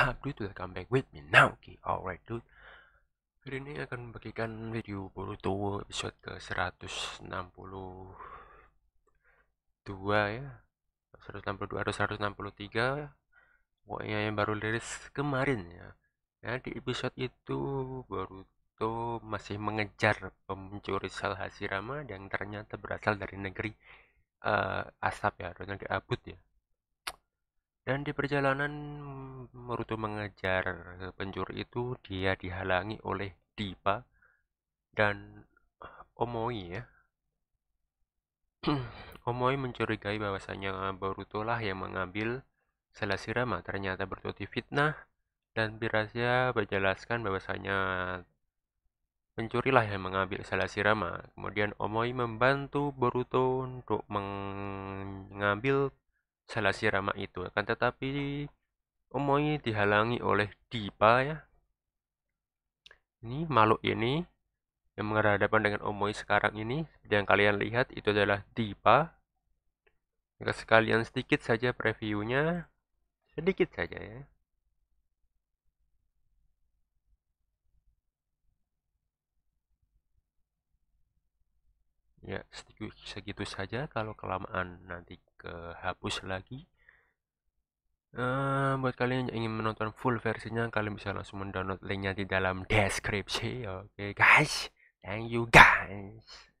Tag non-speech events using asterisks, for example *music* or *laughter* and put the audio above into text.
ah dude will come back with me now okay, alright dude hari ini akan membagikan video Boruto episode ke 162 ya 162 atau 163 pokoknya yang baru rilis kemarin ya ya di episode itu Boruto masih mengejar pencuri sel Hashirama yang ternyata berasal dari negeri eh, asap ya atau negeri abut ya dan di perjalanan Naruto mengejar pencuri itu, dia dihalangi oleh Dipa dan Omoi ya. *clears throat* Omoi mencurigai bahwasanya Boruto lah yang mengambil Selasirama. Ternyata Boruto fitnah dan Birasya menjelaskan bahwasanya pencurilah yang mengambil Selasirama. Kemudian Omoi membantu Boruto untuk mengambil salah ramah itu akan tetapi Omoy dihalangi oleh Dipa ya ini makhluk ini yang menghadapan dengan Omoy sekarang ini seperti yang kalian lihat itu adalah Dipa jika sekalian sedikit saja previewnya sedikit saja ya ya segitu saja kalau kelamaan nanti ke hapus lagi uh, buat kalian yang ingin menonton full versinya kalian bisa langsung mendownload linknya di dalam deskripsi oke okay, guys thank you guys